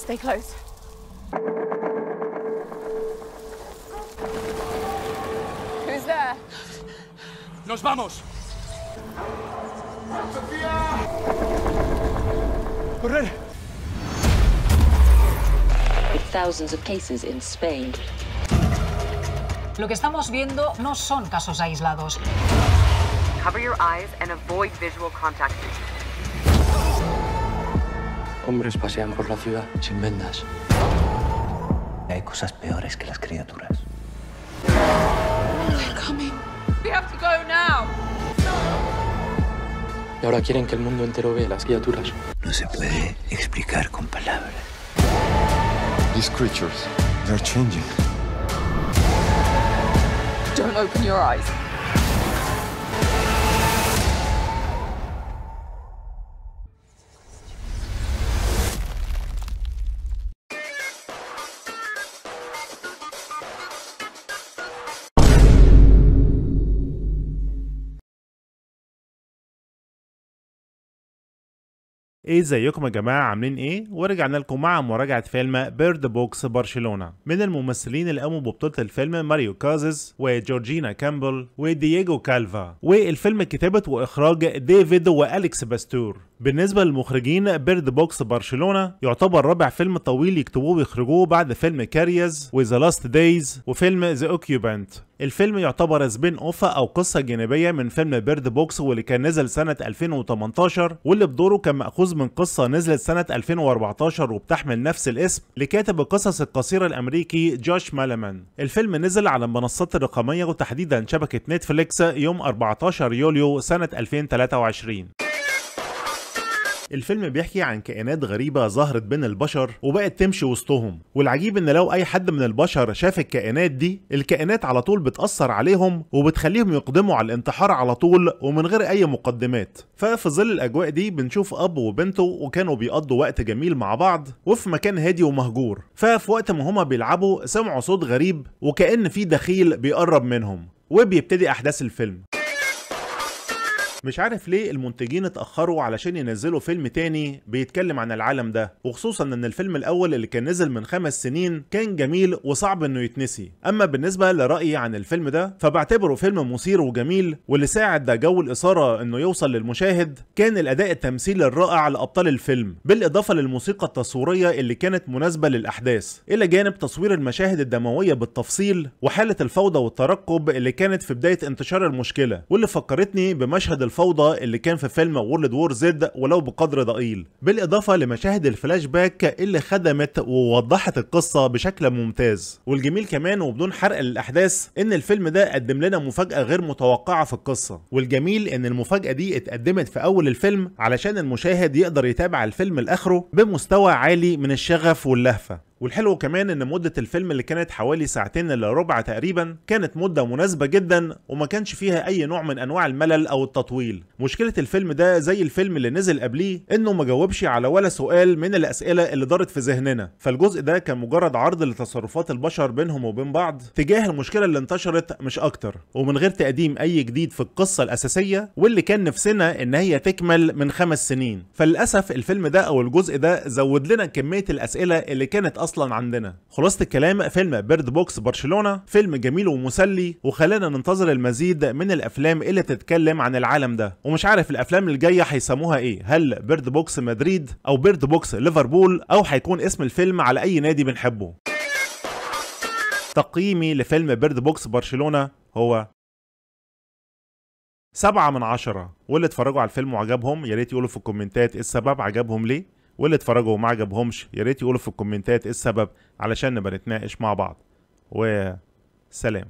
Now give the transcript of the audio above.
Stay close. Who's there? Nos vamos. Sofia! Correr! With thousands of cases in Spain. Lo que estamos viendo no son casos aislados. Cover your eyes and avoid visual contact. Hombres pasean por la ciudad sin vendas. Hay cosas peores que las criaturas. Y ahora quieren que el mundo entero vea las criaturas. No se puede explicar con palabras. These creatures, they're changing. Don't open your eyes. ايه ازيكم يا جماعه عاملين ايه ورجعنا لكم مع مراجعه فيلم بيرد بوكس برشلونه من الممثلين اللي قاموا ببطوله الفيلم ماريو كازز وجورجينا كامبل ودييجو كالفا والفيلم كتابه واخراج ديفيد واليكس باستور بالنسبة للمخرجين بيرد بوكس برشلونة يعتبر رابع فيلم طويل يكتبوه ويخرجوه بعد فيلم كاريز وذا لاست دايز وفيلم ذا اوكيوبانت الفيلم يعتبر سبين اوف او قصه جانبيه من فيلم بيرد بوكس واللي كان نزل سنه 2018 واللي بدوره كان ماخوذ من قصه نزلت سنه 2014 وبتحمل نفس الاسم لكاتب القصص القصيره الامريكي جوش مالمان الفيلم نزل على المنصات الرقميه وتحديدا شبكه نتفليكس يوم 14 يوليو سنه 2023 الفيلم بيحكي عن كائنات غريبة ظهرت بين البشر وبقت تمشي وسطهم والعجيب ان لو اي حد من البشر شاف الكائنات دي الكائنات على طول بتأثر عليهم وبتخليهم يقدموا على الانتحار على طول ومن غير اي مقدمات ففي ظل الاجواء دي بنشوف اب وبنته وكانوا بيقضوا وقت جميل مع بعض وفي مكان هادي ومهجور ففي وقت ما هما بيلعبوا سمعوا صوت غريب وكأن في دخيل بيقرب منهم وبيبتدي احداث الفيلم مش عارف ليه المنتجين اتاخروا علشان ينزلوا فيلم تاني بيتكلم عن العالم ده وخصوصا ان الفيلم الاول اللي كان نزل من خمس سنين كان جميل وصعب انه يتنسي اما بالنسبه لرايي عن الفيلم ده فبعتبره فيلم مثير وجميل واللي ساعد ده جو الاثاره انه يوصل للمشاهد كان الاداء التمثيلي الرائع لابطال الفيلم بالاضافه للموسيقى التصويريه اللي كانت مناسبه للاحداث الى جانب تصوير المشاهد الدمويه بالتفصيل وحاله الفوضى والترقب اللي كانت في بدايه انتشار المشكله واللي فكرتني بمشهد الفوضى اللي كان في فيلم وورلد وور زد ولو بقدر ضئيل بالاضافه لمشاهد الفلاش باك اللي خدمت ووضحت القصه بشكل ممتاز والجميل كمان وبدون حرق للاحداث ان الفيلم ده قدم لنا مفاجاه غير متوقعه في القصه والجميل ان المفاجاه دي اتقدمت في اول الفيلم علشان المشاهد يقدر يتابع الفيلم لاخره بمستوى عالي من الشغف واللهفه والحلو كمان ان مدة الفيلم اللي كانت حوالي ساعتين الا ربع تقريبا كانت مدة مناسبة جدا وما كانش فيها اي نوع من انواع الملل او التطويل مشكلة الفيلم ده زي الفيلم اللي نزل قبليه انه ما جاوبش على ولا سؤال من الاسئلة اللي دارت في ذهننا فالجزء ده كان مجرد عرض لتصرفات البشر بينهم وبين بعض تجاه المشكلة اللي انتشرت مش اكتر ومن غير تقديم اي جديد في القصة الاساسية واللي كان نفسنا ان هي تكمل من خمس سنين فللاسف الفيلم ده او الجزء ده زود لنا كمية الاسئلة اللي كانت اصلا عندنا خلاصه الكلام فيلم بيرد بوكس برشلونه فيلم جميل ومسلي وخلانا ننتظر المزيد من الافلام اللي تتكلم عن العالم ده ومش عارف الافلام الجايه هيسموها ايه هل بيرد بوكس مدريد او بيرد بوكس ليفربول او هيكون اسم الفيلم على اي نادي بنحبه تقييمي لفيلم بيرد بوكس برشلونه هو سبعة من عشرة واللي اتفرجوا على الفيلم وعجبهم يا ريت يقولوا في الكومنتات إيه السبب عجبهم ليه واللي اتفرجوا وما عجبهمش يا ريت يقولوا في الكومنتات ايه السبب علشان نبقى نتناقش مع بعض وسلام